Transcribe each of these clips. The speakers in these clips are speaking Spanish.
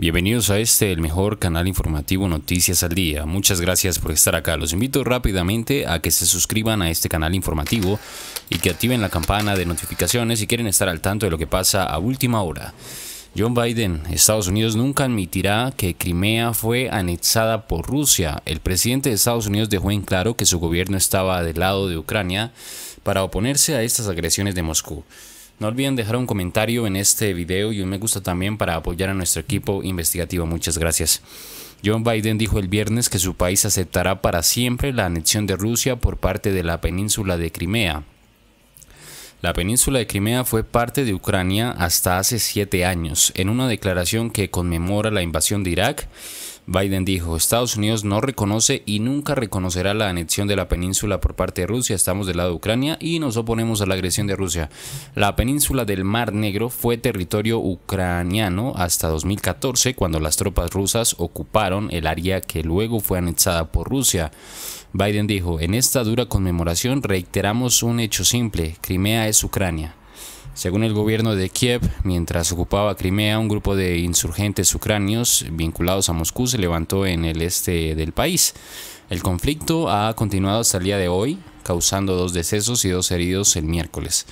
Bienvenidos a este, el mejor canal informativo Noticias al Día. Muchas gracias por estar acá. Los invito rápidamente a que se suscriban a este canal informativo y que activen la campana de notificaciones si quieren estar al tanto de lo que pasa a última hora. John Biden, Estados Unidos nunca admitirá que Crimea fue anexada por Rusia. El presidente de Estados Unidos dejó en claro que su gobierno estaba del lado de Ucrania para oponerse a estas agresiones de Moscú. No olviden dejar un comentario en este video y un me gusta también para apoyar a nuestro equipo investigativo. Muchas gracias. John Biden dijo el viernes que su país aceptará para siempre la anexión de Rusia por parte de la península de Crimea. La península de Crimea fue parte de Ucrania hasta hace siete años. En una declaración que conmemora la invasión de Irak, Biden dijo, Estados Unidos no reconoce y nunca reconocerá la anexión de la península por parte de Rusia, estamos del lado de Ucrania y nos oponemos a la agresión de Rusia. La península del Mar Negro fue territorio ucraniano hasta 2014, cuando las tropas rusas ocuparon el área que luego fue anexada por Rusia. Biden dijo, en esta dura conmemoración reiteramos un hecho simple, Crimea es Ucrania. Según el gobierno de Kiev, mientras ocupaba Crimea, un grupo de insurgentes ucranios vinculados a Moscú se levantó en el este del país. El conflicto ha continuado hasta el día de hoy, causando dos decesos y dos heridos el miércoles.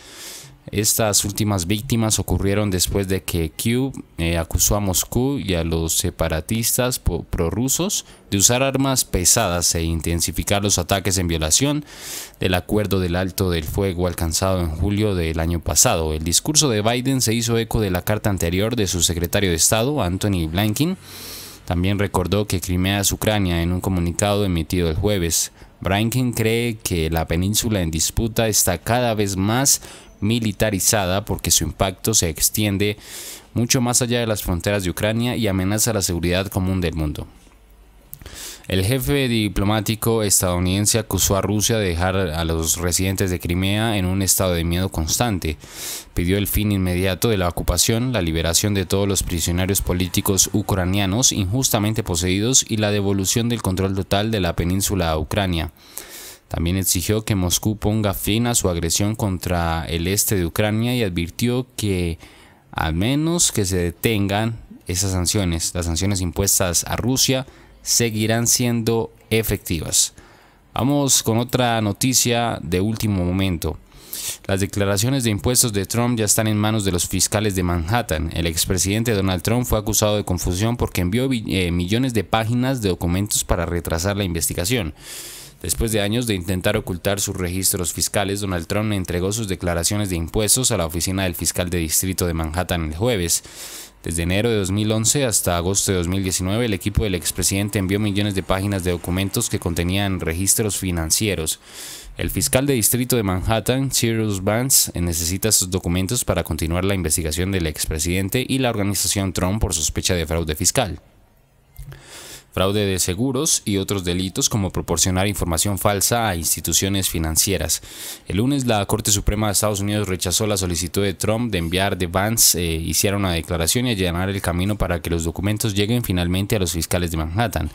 Estas últimas víctimas ocurrieron después de que Kiev eh, acusó a Moscú y a los separatistas prorrusos de usar armas pesadas e intensificar los ataques en violación del acuerdo del alto del fuego alcanzado en julio del año pasado. El discurso de Biden se hizo eco de la carta anterior de su secretario de Estado, Anthony Blinken. También recordó que Crimea es Ucrania en un comunicado emitido el jueves. Blinken cree que la península en disputa está cada vez más militarizada porque su impacto se extiende mucho más allá de las fronteras de Ucrania y amenaza la seguridad común del mundo. El jefe diplomático estadounidense acusó a Rusia de dejar a los residentes de Crimea en un estado de miedo constante. Pidió el fin inmediato de la ocupación, la liberación de todos los prisioneros políticos ucranianos injustamente poseídos y la devolución del control total de la península a Ucrania. También exigió que Moscú ponga fin a su agresión contra el este de Ucrania y advirtió que al menos que se detengan esas sanciones, las sanciones impuestas a Rusia seguirán siendo efectivas. Vamos con otra noticia de último momento. Las declaraciones de impuestos de Trump ya están en manos de los fiscales de Manhattan. El expresidente Donald Trump fue acusado de confusión porque envió eh, millones de páginas de documentos para retrasar la investigación. Después de años de intentar ocultar sus registros fiscales, Donald Trump entregó sus declaraciones de impuestos a la oficina del fiscal de distrito de Manhattan el jueves. Desde enero de 2011 hasta agosto de 2019, el equipo del expresidente envió millones de páginas de documentos que contenían registros financieros. El fiscal de distrito de Manhattan, Cyrus Vance, necesita sus documentos para continuar la investigación del expresidente y la organización Trump por sospecha de fraude fiscal fraude de seguros y otros delitos como proporcionar información falsa a instituciones financieras. El lunes la Corte Suprema de Estados Unidos rechazó la solicitud de Trump de enviar de Vance eh, hiciera una declaración y allanar el camino para que los documentos lleguen finalmente a los fiscales de Manhattan.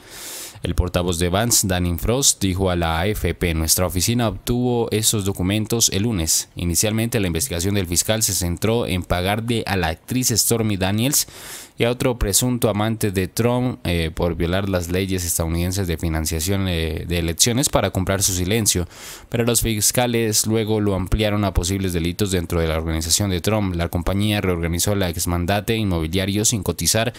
El portavoz de Vance, Danny Frost, dijo a la AFP, nuestra oficina obtuvo esos documentos el lunes. Inicialmente la investigación del fiscal se centró en pagar de a la actriz Stormy Daniels y a otro presunto amante de Trump eh, por violar las leyes estadounidenses de financiación eh, de elecciones para comprar su silencio, pero los fiscales luego lo ampliaron a posibles delitos dentro de la organización de Trump. La compañía reorganizó la exmandate inmobiliario sin cotizar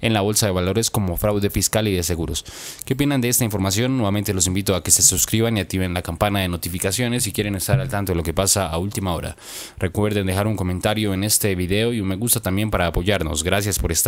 en la bolsa de valores como fraude fiscal y de seguros. ¿Qué opinan de esta información? Nuevamente los invito a que se suscriban y activen la campana de notificaciones si quieren estar al tanto de lo que pasa a última hora. Recuerden dejar un comentario en este video y un me gusta también para apoyarnos. Gracias por estar